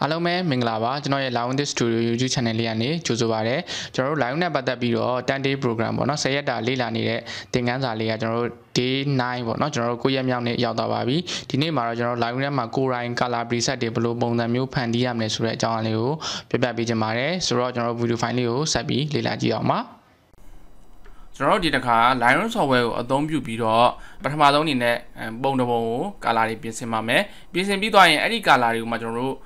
အားလုံးပဲမင်္ဂလာပါကျွန်တော်ရဲ့ Lion This Studio YouTube channel လေးကနေကြိုဆိုပါရစေကျွန်တော်တို့ Lion နဲ့ပတ်သက်ပြီးတော့10 day program ပေါ့နော်10ရက်တာလေ့လာနေတဲ့သင်ခန်းစာလေးကကျွန်တော်တို့ day 9ပေါ့နော်ကျွန်တော်တို့9ရက်မြောက်နေ့ရောက်သွားပါပြီဒီနေ့မှာတော့ကျွန်တော်တို့ Lion ထဲမှာကိုရိုင်း color preset တွေဘယ်လိုပုံစံမျိုးဖန်တီးရမလဲဆိုတဲ့အကြောင်းအလေးကိုပြပြပေးချင်ပါတယ်ဆိုတော့ကျွန်တော်တို့ video file လေးကိုဆက်ပြီးလေ့လာကြည့်အောင်ပါကျွန်တော်တို့ဒီတစ်ခါ Lion software ကိုအသုံးပြုပြီးတော့ပထမဆုံးအနေနဲ့ပုံတစ်ပုံကို color တွေပြင်ဆင်ပါမယ်ပြင်ဆင်ပြီးသွားရင်အဲ့ဒီ color တွေကိုမှကျွန်တော်တို့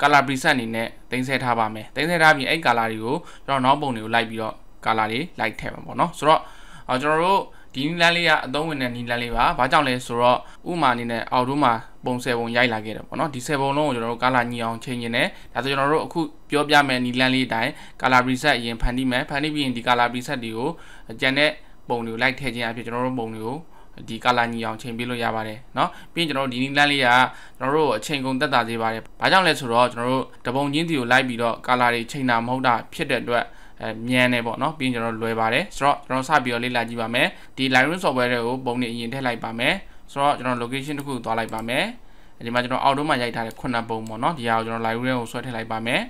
color preset အနေနဲ့တင်ဆက်ထားပါမယ်တင်ဆက်ထားပြီးအဲ့ color တွေကိုကျွန်တော်နောက်ပုံတွေကိုလိုက်ပြီးတော့ color တွေလိုက်ထည့်မှာပေါ့နော်ဆိုတော့ကျွန်တော်တို့ဒီနီလန်းလေးကအသုံးဝင်တဲ့နီလန်းလေးပါဘာကြောင့်လဲဆိုတော့ဥမာအနေနဲ့အောက်တိုးမှာပုံဆယ်ပုံရိုက်လာခဲ့တယ်ပေါ့နော်ဒီဆယ်ပုံလုံးကိုကျွန်တော်တို့ color ညီအောင်ချိန်ကျင်တယ်ဒါဆိုကျွန်တော်တို့အခုပြောပြမယ့်နီလန်းလေးအတိုင်း color preset အရင်ဖန်တီးမယ်ဖန်တီးပြီးရင်ဒီ color preset တွေကိုကျန်တဲ့ပုံတွေကိုလိုက်ထည့်ခြင်းအဖြစ်ကျွန်တော်တို့ပုံတွေကိုဒီကာလာညီအောင်ချိန်ပေးလို့ရပါတယ်เนาะပြီးရင်ကျွန်တော်တို့ဒီနီလန်းလေးကကျွန်တော်တို့အချိန်ကုန်တက်တာသေးပါတယ်ဘာကြောင့်လဲဆိုတော့ကျွန်တော်တို့တပုံချင်းစီကိုလိုက်ပြီးတော့ကာလာတွေချိန်တာမဟုတ်တာဖြစ်တဲ့အတွက်အဲမြန်တယ်ပေါ့เนาะပြီးရင်ကျွန်တော်လွယ်ပါတယ်ဆိုတော့ကျွန်တော်စပြီးတော့လေ့လာကြည့်ပါမယ်ဒီ Lightroom software တွေကိုပုံနေအရင်ထည့်လိုက်ပါမယ်ဆိုတော့ကျွန်တော် location တစ်ခုကိုသွားလိုက်ပါမယ်ဒီမှာကျွန်တော်အောက်တုံးမှာရိုက်ထားတဲ့ခုနှစ်ပုံပေါ့เนาะဒီဟာကိုကျွန်တော် Lightroom ကိုဆွဲထည့်လိုက်ပါမယ်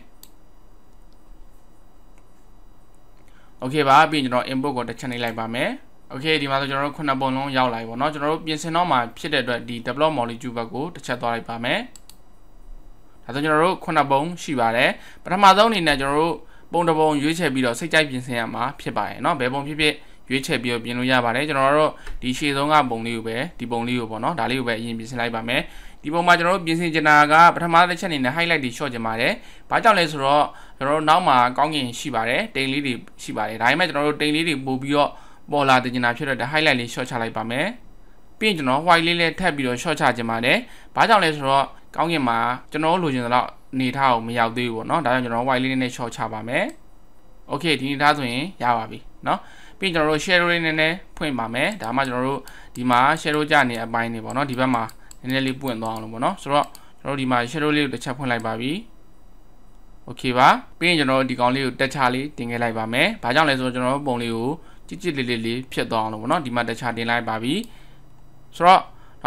โอเคပါပြီးရင်ကျွန်တော် input ကိုတစ်ချက်နှိပ်လိုက်ပါမယ်โอเคဒီမှာဆိုကျွန်တော်တို့ခုနှစ်ပုံလုံးရောက်လာပြီပေါ့เนาะကျွန်တော်တို့ပြင်ဆင်တော့မှာဖြစ်တဲ့အတွက်ဒီ develop molecule ဘက်ကိုတစ်ချက်သွားလိုက်ပါမယ်ဒါဆိုကျွန်တော်တို့ခုနှစ်ပုံရှိပါတယ်ပထမဆုံးအနေနဲ့ကျွန်တော်တို့ပုံတစ်ပုံရွေးချယ်ပြီးတော့စိတ်ကြိုက်ပြင်ဆင်ရမှာဖြစ်ပါတယ်เนาะဘယ်ပုံဖြစ်ဖြစ်ရွေးချယ်ပြီးတော့ပြင်လို့ရပါတယ်ကျွန်တော်တို့ဒီရှေ့ဆုံးကပုံလေးကိုပဲဒီပုံလေးကိုပေါ့เนาะဒါလေးကိုပဲအရင်ပြင်ဆင်လိုက်ပါမယ်ဒီပုံမှာကျွန်တော်တို့ပြင်ဆင်ချင်တာကပထမတစ်ချက်အနေနဲ့ highlight တွေ short ချင်ပါတယ်ဘာကြောင့်လဲဆိုတော့ကျွန်တော်တို့နောက်မှာကောင်းကင်ရှိပါတယ်တိမ်လေးတွေရှိပါတယ်ဒါပေမဲ့ကျွန်တော်တို့တိမ်လေးတွေပို့ပြီးတော့ပေါ်လာတဲ့ညနာဖြစ်တော့တဲ့ highlight လေး short ချလိုက်ပါမယ်ပြီးရင်ကျွန်တော် white လေးလည်းထပ်ပြီးတော့ short ချခြင်းပါတယ်ဘာကြောင့်လဲဆိုတော့ကောင်းကင်မှာကျွန်တော်လိုချင်သလောက်နေထားအောင်မရောက်သေးဘူးပေါ့နော်ဒါကြောင့်ကျွန်တော် white လေးနဲ့ short ချပါမယ် okay ဒီနေထားဆိုရင်ရပါပြီเนาะပြီးရင်ကျွန်တော်တို့ shadow လေးနည်းနည်းဖွင့်ပါမယ်ဒါမှကျွန်တော်တို့ဒီမှာ shadow ကြနေအပိုင်းနေပေါ့နော်ဒီဘက်မှာနည်းနည်းလေးပွင့်သွားအောင်လို့ပေါ့နော်ဆိုတော့ကျွန်တော်ဒီမှာ shadow လေးကိုတစ်ချက်ဖွင့်လိုက်ပါပြီ okay ပါပြီးရင်ကျွန်တော်ဒီကောင်လေးကိုတက်ချလေးတင်ခဲ့လိုက်ပါမယ်ဘာကြောင့်လဲဆိုတော့ကျွန်တော်ပုံလေးကိုကြစ်ကြစ်လေးလေးလေးဖြတ်သွားအောင်လို့ပေါ့နော်ဒီမှာတခြားတင်လိုက်ပါပြီဆိုတော့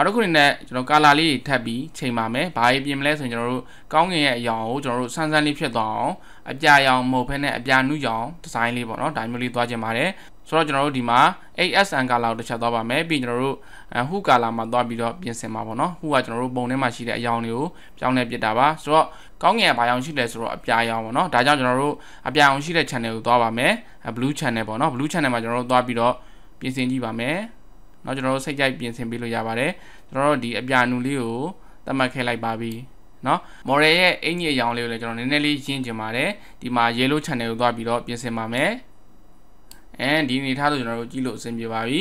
နောက်တစ်ခုအနေနဲ့ကျွန်တော် color လေးထပ်ပြီးချိန်ပါမယ်ဘာရေးပြင်မလဲဆိုရင်ကျွန်တော်တို့ကောင်းကင်ရဲ့အရောင်ကိုကျွန်တော်တို့ဆန်းဆန်းလေးဖြစ်သွားအောင်အပြာရောင်မဟုတ်ဘဲနဲ့အပြာနုရောင်ဒီဇိုင်းလေးပေါ့နော်ဒါမျိုးလေးသွားခြင်းပါတယ်ဆိုတော့ကျွန်တော်တို့ဒီမှာ ASN color ကိုတစ်ချက်သွားပါမယ်ပြီးကျွန်တော်တို့ hu color မှာသွားပြီးတော့ပြင်ဆင်ပါပေါ့နော် hu ကကျွန်တော်တို့ပုံထဲမှာရှိတဲ့အရောင်တွေကိုပြောင်းလဲပစ်တာပါဆိုတော့ကောင်းငင်ကဘာရောင်ရှိလဲဆိုတော့အပြာရောင်ပေါ့နော်ဒါကြောင့်ကျွန်တော်တို့အပြာရောင်ရှိတဲ့ channel ကိုသွားပါမယ် blue channel ပေါ့နော် blue channel မှာကျွန်တော်တို့သွားပြီးတော့ပြင်ဆင်ကြည့်ပါမယ်เนาะကျွန်တော်တို့စိတ်ကြိုက်ပြင်ဆင်ပေးလို့ရပါတယ်ကျွန်တော်တို့ဒီအပြာနူလေးကိုသတ်မှတ်ခဲ့လိုက်ပါပြီเนาะ model ရဲ့အင်ကြီးအရောင်လေးကိုလည်းကျွန်တော်နည်းနည်းလေးရင်းကျင်ပါတယ်ဒီမှာ yellow channel ကိုသွားပြီးတော့ပြင်ဆင်ပါမယ်အဲဒီအနေထားလို့ကျွန်တော်တို့ကြည့်လို့အဆင်ပြေပါပြီ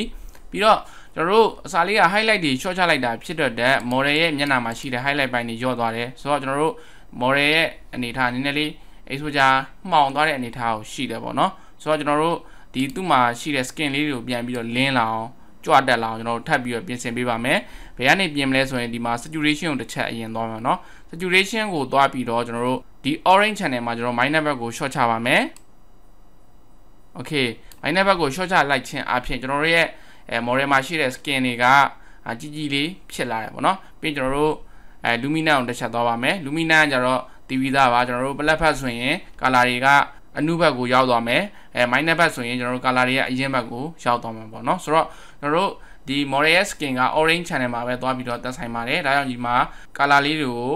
ပြီးတော့ကျွန်တော်တို့အစာလေးက highlight တွေ short ချလိုက်တာဖြစ်တော့တဲ့ model ရဲ့မျက်နှာမှာရှိတဲ့ highlight ပိုင်းတွေညော့သွားတယ်ဆိုတော့ကျွန်တော်တို့ model ရဲ့အနေထားနည်းနည်းလေး exposure မှောင်သွားတဲ့အနေထားကိုရှိတယ်ပေါ့နော်ဆိုတော့ကျွန်တော်တို့ဒီသူ့မှာရှိတဲ့ skin လေးတွေကိုပြန်ပြီးတော့လင်းလာအောင်ကြွတက်လာအောင်ကျွန်တော်တို့ထပ်ပြီးတော့ပြင်ဆင်ပေးပါမယ်။ဘယ်ကနေပြင်မလဲဆိုရင်ဒီမှာ saturation ကိုတစ်ချက်အရင်သွားမှာเนาะ saturation ကိုသွားပြီးတော့ကျွန်တော်တို့ဒီ orange channel မှာကျွန်တော် minus number ကို short ချပါမယ်။ Okay minus number ကို short ချလိုက်ခြင်းအပြင်ကျွန်တော်တို့ရဲ့အဲ model မှာရှိတဲ့ skin တွေကကြီးကြီးလေးဖြစ်လာတယ်ပေါ့နော်။ပြီးရင်ကျွန်တော်တို့အဲ lumina ကိုတစ်ချက်သွားပါမယ်။ lumina ကကျတော့တီးပြီးသားပါကျွန်တော်တို့ black fat ဆိုရင် color တွေကအနုဘက်ကိုရောက်သွားမယ်အဲ minus ဘက်ဆိုရင်ကျွန်တော်တို့ color တွေရဲ့အရင်ဘက်ကိုရောက်သွားမှာပေါ့နော်ဆိုတော့ကျွန်တော်တို့ဒီ moray skin က orange channel မှာပဲသွားပြီးတော့တက်ဆိုင်ပါတယ်ဒါကြောင့်ဒီမှာ color လေးတွေကို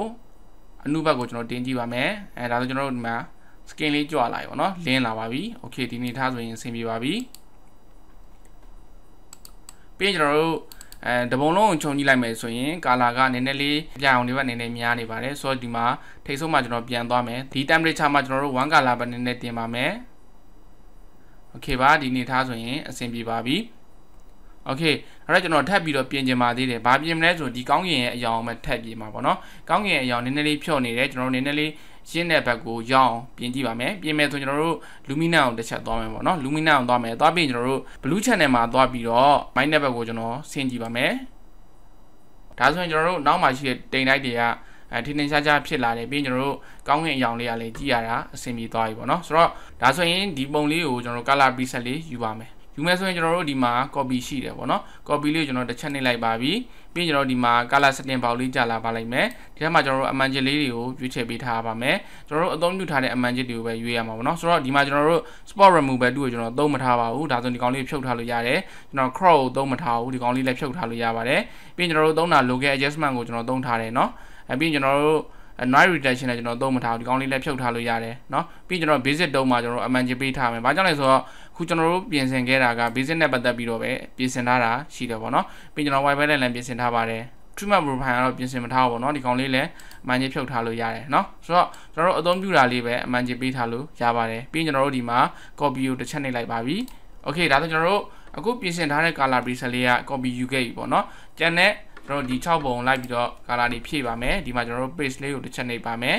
အနုဘက်ကိုကျွန်တော်တင်ကြည့်ပါမယ်အဲဒါဆိုကျွန်တော်တို့ဒီမှာ skin လေးကြွလာပြီပေါ့နော်လင်းလာပါပြီ okay ဒီနေ့ထားဆိုရင်အဆင်ပြေပါပြီပြီးရင်ကျွန်တော်တို့အဲတပုံလုံးကိုခြုံကြည့်လိုက်မယ်ဆိုရင် ကာလာကနည်းနည်းလေးပြအောင်တွေပဲနည်းနည်းများနေပါတယ်ဆိုတော့ဒီမှာထိတ်ဆုံးမှကျွန်တော်ပြန်သွားမယ်ဒီ temperature မှာကျွန်တော်တို့1 color ပဲနည်းနည်းတင်ပါမယ် okay ပါဒီနေထားဆိုရင်အဆင်ပြေပါပြီ okay အဲ့တော့ကျွန်တော်ထပ်ပြီးတော့ပြင်ကျင်ပါသေးတယ်ဘာပြင်မလဲဆိုတော့ဒီကောင်းကင်ရဲ့အယောင်ပဲထပ်ပြင်ပါပေါ့နော်ကောင်းကင်ရဲ့အယောင်နည်းနည်းလေးဖြော့နေတယ်ကျွန်တော်နည်းနည်းလေးရင်းတဲ့ဘက်ကိုရောင်းပြင်ကြည့်ပါမယ်ပြင်မယ်ဆိုကျွန်တော်တို့ Lumina အောင်တစ်ချက်သွားမယ်ပေါ့နော် Lumina အောင်သွားမယ်သွားပြီးကျွန်တော်တို့ Blue Channel မှာသွားပြီးတော့ Mind တဲ့ဘက်ကိုကျွန်တော်ဆင်းကြည့်ပါမယ်ဒါဆိုရင်ကျွန်တော်တို့နောက်မှာရှိတဲ့တိမ်တိုက်တွေကအဲထင်းထင်းရှားရှားဖြစ်လာတယ်ပြီးရင်ကျွန်တော်တို့ကောင်းကင်အရောင်လေးကလည်းကြည့်ရတာအဆင်ပြေသွားပြီပေါ့နော်ဆိုတော့ဒါဆိုရင်ဒီပုံလေးကိုကျွန်တော်တို့ color preset လေးယူပါမယ်ယူမယ်ဆိုရင်ကျွန်တော်တို့ဒီမှာ copy ရှိတယ်ပေါ့နော် copy လေးကိုကျွန်တော်တစ်ချက်နှိပ်လိုက်ပါပြီပြီးရင်ကျွန်တော်ဒီမှာ color setting ပေါက်လေးကြာလာပါလိမ့်မယ်ဒီထဲမှာကျွန်တော်တို့အမှန်ချစ်လေးတွေကိုရွေးချယ်ပေးထားပါမယ်ကျွန်တော်တို့အသုံးပြုထားတဲ့အမှန်ချစ်တွေကိုပဲရွေးရမှာပေါ့နော်ဆိုတော့ဒီမှာကျွန်တော်တို့ spot remover 2ကိုကျွန်တော်သုံးမထားပါဘူးဒါဆိုဒီကောင်လေးဖြုတ်ထားလို့ရတယ်ကျွန်တော် crop ကိုသုံးမထားဘူးဒီကောင်လေးလည်းဖြုတ်ထားလို့ရပါတယ်ပြီးရင်ကျွန်တော်တို့သုံးတာ local adjustment ကိုကျွန်တော်သုံးထားတယ်เนาะပြီးရင်ကျွန်တော်တို့ noise reduction နဲ့ကျွန်တော်သုံးမထားဘူးဒီကောင်းလေးလည်းဖြုတ်ထားလို့ရတယ်เนาะပြီးရင်ကျွန်တော် basic တုံးမှာကျွန်တော်အမှန်ချပေးထားမယ်ဘာကြောင့်လဲဆိုတော့ခုကျွန်တော်တို့ပြင်ဆင်ခဲ့တာက basic နဲ့ပတ်သက်ပြီးတော့ပဲပြင်ဆင်ထားတာရှိတယ်ပေါ့နော်ပြီးကျွန်တော် wifi နဲ့လည်းပြင်ဆင်ထားပါတယ် treatment profile ကတော့ပြင်ဆင်မထားဘူးပေါ့နော်ဒီကောင်လေးလည်းအမှန်ကြီးဖြုတ်ထားလို့ရတယ်เนาะဆိုတော့ကျွန်တော်တို့အသုံးပြုတာလေးပဲအမှန်ကြီးပေးထားလို့ရပါတယ်ပြီးရင်ကျွန်တော်တို့ဒီမှာ copy ကိုတစ်ချက်နှိပ်လိုက်ပါပြီ okay ဒါဆိုကျွန်တော်တို့အခုပြင်ဆင်ထားတဲ့ color bracelet လေးက copy ယူခဲ့ပြီပေါ့နော်ကျန်တဲ့ကျွန်တော်ဒီ6ပုံလိုက်ပြီးတော့ color တွေဖြည့်ပါမယ်ဒီမှာကျွန်တော်တို့ page လေးကိုတစ်ချက်နှိပ်ပါမယ်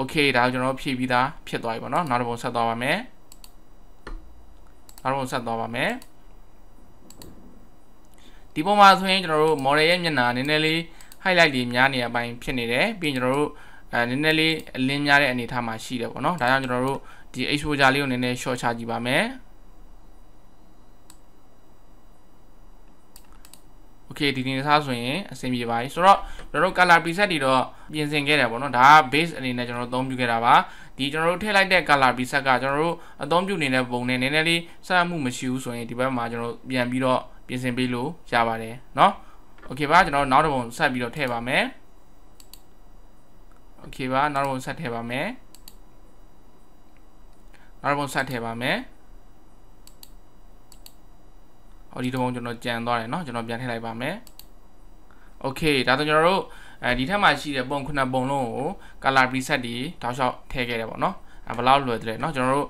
okay ဒါကျွန်တော်တို့ဖြည့်ပြီးသားဖြစ်သွားပြီပေါ့နော်နောက်တစ်ပုံဆက်သွားပါမယ်အားလုံးဆက်သွားပါမယ်ဒီပုံမှာဆိုရင်ကျွန်တော်တို့ model ရဲ့မျက်နှာနည်းနည်းလေး highlight တွေများနေရပိုင်းဖြစ်နေတယ်ပြီးရင်ကျွန်တော်တို့အဲနည်းနည်းလေးအလင်းများတဲ့အနေအထားမှာရှိတယ်ပေါ့နော်ဒါကြောင့်ကျွန်တော်တို့ဒီ exposure လေးကိုနည်းနည်း short ချကြည့်ပါမယ် okay ဒီတင်စားဆိုရင်အဆင်ပြေပါပြီဆိုတော့ကျွန်တော်တို့ color preset တွေတော့ပြင်ဆင်ခဲ့တယ်ပေါ့နော်ဒါက base အနေနဲ့ကျွန်တော်တို့အသုံးပြုခဲ့တာပါဒီကျွန်တော်တို့ထည့်လိုက်တဲ့ color preset ကကျွန်တော်တို့အသုံးပြုနေတဲ့ပုံနဲ့နည်းနည်းလေးဆက်မှုမရှိဘူးဆိုရင်ဒီဘက်မှာကျွန်တော်တို့ပြန်ပြီးတော့ပြင်ဆင်ပေးလို့ရပါတယ်เนาะ okay ပါကျွန်တော်နောက်တစ်ပုံဆက်ပြီးတော့ထည့်ပါမယ် okay ပါနောက်တစ်ပုံဆက်ထည့်ပါမယ်နောက်တစ်ပုံဆက်ထည့်ပါမယ်ဟောဒီတစ်ပုံကျွန်တော်ကြံသွားတယ်เนาะကျွန်တော်ပြန်ထည့်လိုက်ပါမယ် okay ဒါဆိုကျွန်တော်တို့အဲဒီထက်မှရှိတဲ့ပုံခုနှစ်ပုံလုံးကို color preset တွေတောက်လျှောက်ထည့်ခဲ့တယ်ပေါ့နော်အဲဘလောက်လွယ်တယ်เนาะကျွန်တော်တို့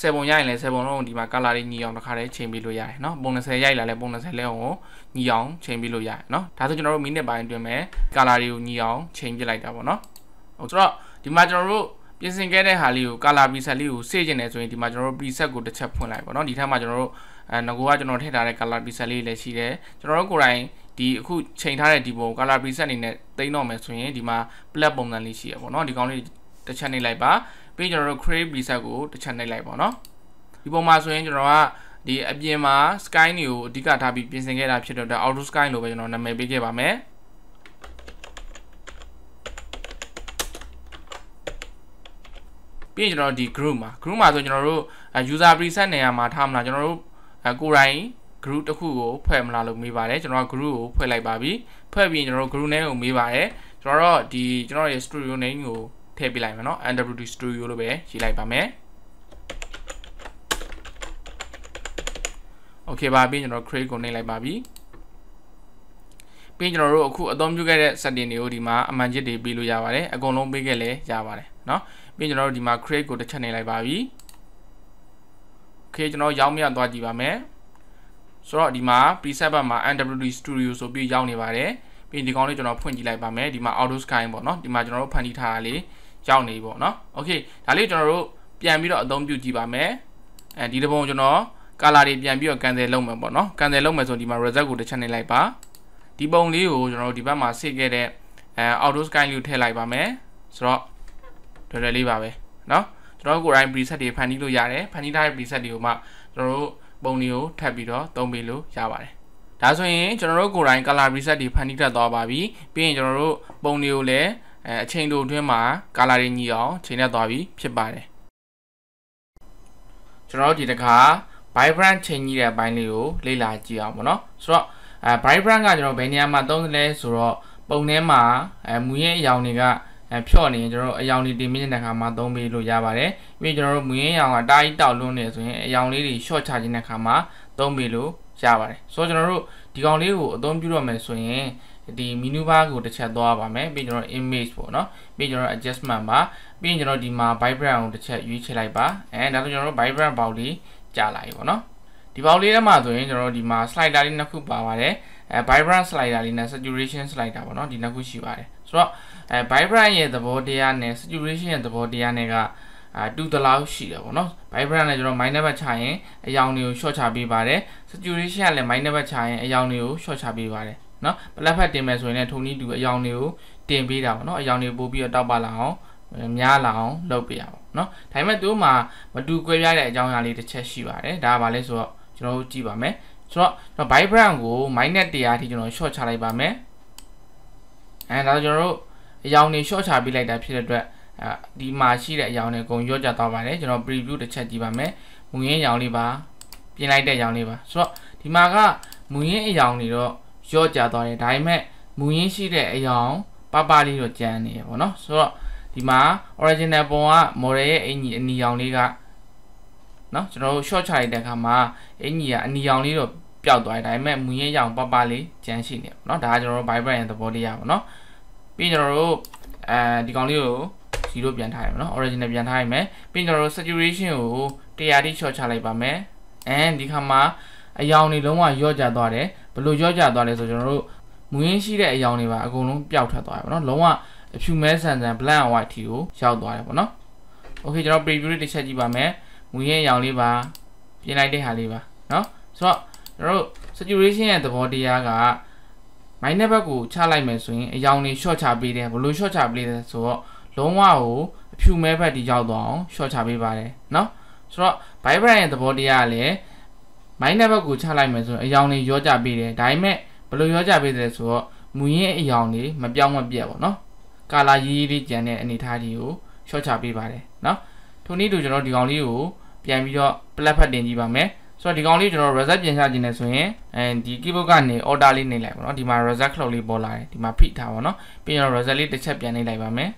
7ပုံရရင်လည်း7ပုံလုံးဒီမှာ color တွေညီအောင်တစ်ခါတည်းချိန်ပေးလို့ရတယ်เนาะပုံ20ရိုက်လာလဲပုံ20လဲကိုညီအောင်ချိန်ပေးလို့ရတယ်เนาะဒါဆိုကျွန်တော်တို့မိနစ်ပိုင်းအတွင်းမှာ color တွေကိုညီအောင်ချိန်ပြလိုက်တာပေါ့เนาะဟုတ်ဆိုတော့ဒီမှာကျွန်တော်တို့ပြင်ဆင်ခဲ့တဲ့ဟာလေးကို color preset လေးကိုစေ့ကျင်တယ်ဆိုရင်ဒီမှာကျွန်တော်တို့ preset ကိုတစ်ချက်ဖွင့်လိုက်ပေါ့เนาะဒီထက်မှကျွန်တော်တို့အဲငကိုကကျွန်တော်ထည့်ထားတဲ့ color preset လေးလည်းရှိတယ်ကျွန်တော်တို့ကိုယ်တိုင်ဒီအခုချိန်ထားတဲ့ဒီပုံ color preset အနေနဲ့တင်တော့မယ်ဆိုရင်ဒီမှာ plug ပုံစံလေးရှိရပါတော့ဒီကောင်လေးတစ်ချက်နှိပ်လိုက်ပါပြီးကျွန်တော်တို့ create preset ကိုတစ်ချက်နှိပ်လိုက်ပါတော့ဒီပုံမှာဆိုရင်ကျွန်တော်ကဒီအပြင်မှာ sky တွေကိုအဓိကထားပြီးပြင်ဆင်ခဲ့တာဖြစ်တော့ auto sky လို့ပဲကျွန်တော်နာမည်ပေးခဲ့ပါမယ်ပြီးရင်ကျွန်တော်ဒီ group မှာ group မှာဆိုကျွန်တော်တို့ user preset နေရာမှာထားမလားကျွန်တော်တို့ကိုယ်တိုင် group တစ်ခုကိုဖွဲ့မလားလို့မေးပါတယ်ကျွန်တော်က group ကိုဖွဲ့လိုက်ပါပြီဖွဲ့ပြီးကျွန်တော် group name ကိုမေးပါတယ်ကျွန်တော်တော့ဒီကျွန်တော်ရဲ့ studio name ကိုထည့်ပေးလိုက်မယ်เนาะ NWD studio လို့ပဲရေးလိုက်ပါမယ် okay ပါပြီးကျွန်တော် create ကိုနှိပ်လိုက်ပါပြီပြီးကျွန်တော်တို့အခုအသုံးပြုခဲ့တဲ့ setting တွေကိုဒီမှာအမှန်ချစ်တွေပေးလို့ရပါတယ်အကုန်လုံးပေးခဲ့လဲရပါတယ်เนาะပြီးကျွန်တော်တို့ဒီမှာ create ကိုတစ်ချက်နှိပ်လိုက်ပါပြီ okay ကျွန်တော်ရောင်းမြသွားကြည့်ပါမယ်ဆိုတော့ဒီမှာ preset ဘက်မှာ NWD Studio ဆိုပြီးရောက်နေပါတယ်ပြီးဒီကောင်းလေးကျွန်တော်ဖွင့်ကြည့်လိုက်ပါမယ်ဒီမှာ Auto Sky ပေါ့နော်ဒီမှာကျွန်တော်တို့ဖန်တီးထားတာလေးရောက်နေပေါ့နော် Okay ဒါလေးကျွန်တော်တို့ပြန်ပြီးတော့အသုံးပြုကြည့်ပါမယ်အဲဒီတစ်ပုံကျွန်တော် color တွေပြန်ပြီးတော့ cancel လုပ်မယ်ပေါ့နော် cancel လုပ်မယ်ဆိုဒီမှာ result ကိုတစ်ချက်နှိပ်လိုက်ပါဒီပုံလေးကိုကျွန်တော်တို့ဒီဘက်မှာ save ခဲ့တဲ့အဲ auto sky လို့ထည့်လိုက်ပါမယ်ဆိုတော့တော်တော်လေးပါပဲเนาะကျွန်တော်ကိုယ်တိုင် preset တွေဖန်တီးလို့ရတယ်ဖန်တီးထားတဲ့ preset တွေကိုမှကျွန်တော်တို့ပုံတွေကိုထပ်ပြီးတော့သုံးပေးလို့ရပါတယ်ဒါဆိုရင်ကျွန်တော်တို့ကိုယ်တိုင် color preset တွေဖန်တီးတတ်သွားပါပြီပြီးရင်ကျွန်တော်တို့ပုံတွေကိုလည်းအချိန်တိုအတွင်းမှာ color တွေညီအောင်ချိန်တတ်သွားပြီဖြစ်ပါတယ်ကျွန်တော်တို့ဒီတစ်ခါ vibrant ချိန်ကြီးတဲ့အပိုင်းလေးကိုလေ့လာကြည့်အောင်ပေါ့နော်ဆိုတော့အဲ vibrant ကကျွန်တော်ဘယ်နေရာမှာသုံးသလဲဆိုတော့ပုံထဲမှာအဲမူရင်းအရောင်တွေကအဖြော့နေရင်ကျွန်တော်တို့အယောင်လေးတင်မြင့်တဲ့ခါမှာသုံးပေးလို့ရပါတယ်ပြီးကျွန်တော်တို့မွေးရောင်ကတားကြီးတောက်လွန်းနေဆိုရင်အယောင်လေးတွေရှော့ချခြင်းတဲ့ခါမှာသုံးပေးလို့ရပါတယ်ဆိုတော့ကျွန်တော်တို့ဒီကောင်လေးကိုအသုံးပြုတော့မယ်ဆိုရင်ဒီ menu bar ကိုတစ်ချက်သွားပါမယ်ပြီးကျွန်တော် image ပေါ့နော်ပြီးကျွန်တော် adjustment ပါပြီးကျွန်တော်ဒီမှာ vibrant ကိုတစ်ချက်ရွေးချယ်လိုက်ပါအဲဒါဆိုကျွန်တော်တို့ vibrant ပေါက်လေးကြာလာပြီပေါ့နော်ဒီပေါက်လေးထဲမှာဆိုရင်ကျွန်တော်တို့ဒီမှာ slider လေးနှစ်ခုပါပါတယ်အဲ vibrant slider လေးနဲ့ saturation slider ပေါ့နော်ဒီနှစ်ခုရှိပါတယ်ဆိုတော့အဲ vibrant ရဲ့သဘောတရားနဲ့ saturation ရဲ့သဘောတရားနဲ့ကအာတူတလောက်ရှိတယ်ပေါ့နော် vibrant နဲ့ကျွန်တော် minus ဘက်ချရင်အယောင်တွေကို short ချပေးပါတယ် saturation ကလည်း minus ဘက်ချရင်အယောင်တွေကို short ချပေးပါတယ်နော်ပလက်ဖက်တင်မယ်ဆိုရင်လည်းထုံနီးတူအယောင်တွေကိုတင်ပေးတာပေါ့နော်အယောင်တွေပို့ပြီးတော့တောက်ပါလာအောင်များလာအောင်လုပ်ပေးရပါပေါ့နော်ဒါပေမဲ့သူ့မှာမတူကွဲပြားတဲ့အကြောင်းအရာလေးတစ်ချက်ရှိပါတယ်ဒါကဘာလဲဆိုတော့ကျွန်တော်တို့ကြည့်ပါမယ်ဆိုတော့ကျွန်တော် vibrant ကို minus 100အထိကျွန်တော် short ချလိုက်ပါမယ်အဲဒါဆိုကျွန်တော်တို့အယောင်တွေ short ချပေးလိုက်တာဖြစ်တဲ့အတွက်ဒီမှာရှိတဲ့အယောင်တွေအကုန်ရော့ကျသွားပါတယ်ကျွန်တော် preview တစ်ချက်ကြည့်ပါမယ်မူရင်းအယောင်လေးပါပြင်လိုက်တဲ့အယောင်လေးပါဆိုတော့ဒီမှာကမူရင်းအယောင်တွေတော့ရော့ကျသွားတယ်ဒါပေမဲ့မူရင်းရှိတဲ့အယောင်ပပလေးတော့ကျန်နေရပါတော့ဆိုတော့ဒီမှာ original ပုံက model ရဲ့အင်ကြီးအနီရောင်လေးကเนาะကျွန်တော်တို့ short ချလိုက်တဲ့အခါမှာအင်ကြီးကအနီရောင်လေးတော့ပျောက်သွားတယ်ဒါပေမဲ့မူရင်းရောင်ပပလေးကျန်ရှိနေပါเนาะဒါကကျွန်တော်တို့ vibrant ရဲ့သဘောတရားပါเนาะပြီးကျွန်တော်တို့အဲဒီကောင်လေးကို0ပြန်ထားရမယ်เนาะ original ပြန်ထားရမယ်ပြီးကျွန်တော်တို့ saturation ကို100တိ short ချလိုက်ပါမယ် and ဒီခါမှာအယောင်တွေလုံးဝရော့ကျသွားတယ်ဘယ်လိုရော့ကျသွားလဲဆိုကျွန်တော်တို့မူရင်းရှိတဲ့အယောင်တွေပါအကုန်လုံးပျောက်ထွက်သွားတယ်ပေါ့နော်လုံးဝအဖြူမဲဆန်ဆန် black and white ထီကိုရောက်သွားတယ်ပေါ့နော် okay ကျွန်တော် preview လေးတစ်ချက်ကြည့်ပါမယ်ငွေရဲ့ရောင်လေးပါပြင်လိုက်တဲ့ဟာလေးပါเนาะဆိုတော့ကျွန်တော်တို့ saturation ရဲ့သဘောတရားက minus ဘက်ကိုချလိုက်မယ်ဆိုရင်အရောင်တွေ short ချပေးတယ်ဘယ်လို short ချပေးလဲဆိုတော့လုံးဝကိုအဖြူမဲဘက်ဒီရောက်သွားအောင် short ချပေးပါတယ်เนาะဆိုတော့ vibrant ရဲ့သဘောတရားကလည်း minus ဘက်ကိုချလိုက်မယ်ဆိုရင်အရောင်တွေရောကြပေးတယ်ဒါပေမဲ့ဘယ်လိုရောကြပေးတယ်ဆိုတော့မူရင်းအရောင်တွေမပြောင်းမပြတ်ပါเนาะကာလာရေးရေးလေးကြံတဲ့အနေထားကြီးကို short ချပေးပါတယ်เนาะထိုနည်းတူကျွန်တော်ဒီကောင်လေးကိုပြန်ပြီးတော့ plug ဖတ်တင်ကြည့်ပါမယ်ဆိုတော့ဒီကောင်လေးကျွန်တော် reset ပြင်ချခြင်းနဲ့ဆိုရင်အဲဒီ keyboard ကနေ order လေးနေလိုက်ပါတော့ဒီမှာ reset clock လေးပေါ်လာတယ်ဒီမှာဖိထားပါတော့ပြီးရင် reset လေးတစ်ချက်ပြန်နေလိုက်ပါမယ်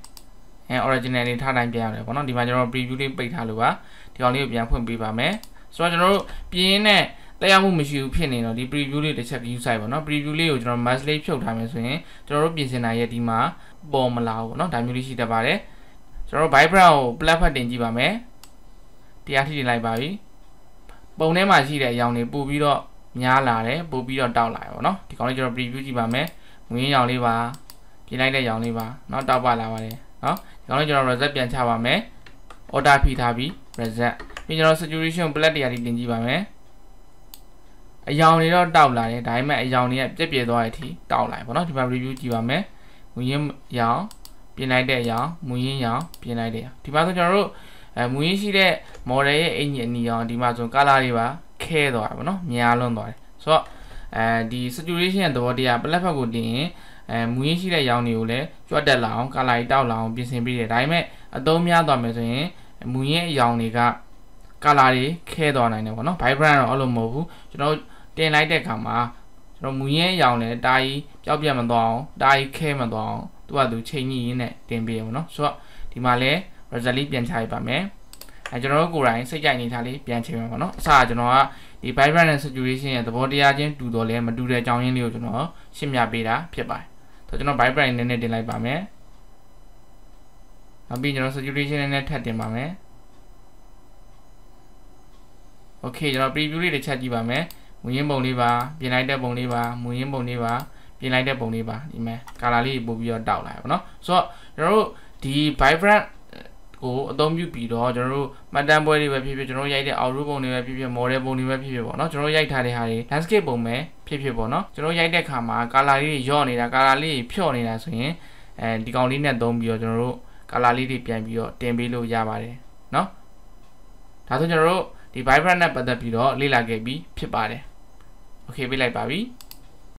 အဲ original လေးထားတိုင်းပြန်ရတယ်ပေါ့နော်ဒီမှာကျွန်တော် preview လေးပိတ်ထားလို့ပါဒီကောင်လေးကိုပြန်ဖွင့်ပေးပါမယ်ဆိုတော့ကျွန်တော်တို့ပြင်းနဲ့တက်ရောက်မှုမရှိဘူးဖြစ်နေတော့ဒီ preview လေးတစ်ချက် view site ပေါ့နော် preview လေးကိုကျွန်တော် mask လေးဖြုတ်ထားမယ်ဆိုရင်ကျွန်တော်တို့ပြင်ဆင်တာရဲ့ဒီမှာပေါ်မလာဘူးပေါ့နော်ဒါမျိုးလေးရှိတတ်ပါတယ်ကျွန်တော်တို့ Vibrant ကို plug ဖတ်တင်ကြည့်ပါမယ်တရားထိတင်လိုက်ပါပြီပုံထဲမှာရှိတဲ့အကြောင်းတွေပို့ပြီးတော့များလာတယ်ပို့ပြီးတော့တောက်လာတယ်ပေါ့နော်ဒီကောင်လေးကျွန်တော် preview ကြည့်ပါမယ်ငွေရောင်လေးပါပြင်လိုက်တဲ့ရောင်လေးပါเนาะတောက်ပါလာပါတယ်เนาะဒီကောင်လေးကျွန်တော် reset ပြန်ချပါမယ် order ဖိထားပြီး reset ပြီးကျွန်တော် saturation plug တရားထိတင်ကြည့်ပါမယ်အယောင်တွေတော့တောက်လာတယ်ဒါပေမဲ့အယောင်တွေကပြက်ပြဲသွားတဲ့အထိတောက်လာတယ်ပေါ့နော်ဒီမှာ review ကြည့်ပါမယ်ငွေရောင်ပြင်လိုက်တဲ့အရာမူရင်းရောင်ပြင်လိုက်တဲ့အရာဒီမှာဆိုကျွန်တော်တို့အဲမူရင်းရှိတဲ့ model ရဲ့အင်ဂျင်အနီရောင်ဒီမှာဆို color တွေပါခဲသွားတာပေါ့နော်များလွန်းသွားတယ်ဆိုတော့အဲဒီ saturation ရဲ့သဘောတရား platform ကိုတင်ရင်အဲမူရင်းရှိတဲ့ရောင်တွေကိုလည်းကြွတ်တက်လာအောင် color တောက်လာအောင်ပြင်ဆင်ပေးတယ်ဒါပေမဲ့အသုံးများသွားမယ်ဆိုရင်မူရင်းအရောင်တွေကကာလာတွေခဲသွားနိုင်တယ်ပေါ့နော် vibrant တော့အဲ့လိုမဟုတ်ဘူးကျွန်တော်တင်လိုက်တဲ့အခါမှာကျွန်တော်မူရင်းအရောင်နဲ့တာကြီးပျောက်ပြတ်မသွားအောင်တာကြီးခဲမသွားအောင်သူကသူချိန်ညှိရင်းနဲ့တင်ပေးရပါတော့ဆိုတော့ဒီမှာလဲ result လေးပြန်ချလိုက်ပါမယ်အဲကျွန်တော်တို့ကိုယ်တိုင်စိတ်ကြိုက်နေထားလေးပြန်ချိန်ပါပါနော်အစားကျွန်တော်ကဒီ vibrant saturation ရဲ့သဘောတရားချင်းတူတော်လဲမတူတဲ့အကြောင်းရင်းလေးကိုကျွန်တော်ရှင်းပြပေးတာဖြစ်ပါတယ်ဆိုတော့ကျွန်တော် vibrant နည်းနည်းတင်လိုက်ပါမယ်နောက်ပြီးကျွန်တော် saturation နည်းနည်းထပ်တင်ပါမယ်โอเคကျွန်တော် preview လေးတစ်ချက်ကြည့်ပါမယ်မူရင်းပုံလေးပါပြင်လိုက်တဲ့ပုံလေးပါမူရင်းပုံလေးပါပြင်လိုက်တဲ့ပုံလေးပါဒီမဲ့ color လေးပို့ပြီးတော့တောက်လိုက်ပါเนาะဆိုတော့ကျွန်တော်တို့ဒီ vibrant ကိုအသုံးပြုပြီးတော့ကျွန်တော်တို့မှတ်တမ်းပွဲတွေပဲဖြစ်ဖြစ်ကျွန်တော်ရိုက်တဲ့ outro ပုံတွေပဲဖြစ်ဖြစ် model ပုံတွေပဲဖြစ်ဖြစ်ပေါ့เนาะကျွန်တော်ရိုက်ထားတဲ့ဟာတွေ landscape ပုံပဲဖြစ်ဖြစ်ပေါ့เนาะကျွန်တော်ရိုက်တဲ့ခါမှာ color လေးတွေညော့နေတာ color လေးတွေဖြော့နေတာဆိုရင်အဲဒီကောင်လေးနဲ့သုံးပြီးတော့ကျွန်တော်တို့ color လေးတွေပြန်ပြီးတော့တင်ပေးလို့ရပါတယ်เนาะဒါဆိုကျွန်တော်တို့ဒီ vibrant နဲ့ပတ်သက်ပြီးတော့လေ့လာခဲ့ပြီးဖြစ်ပါတယ် okay ပြလိုက်ပါပြီ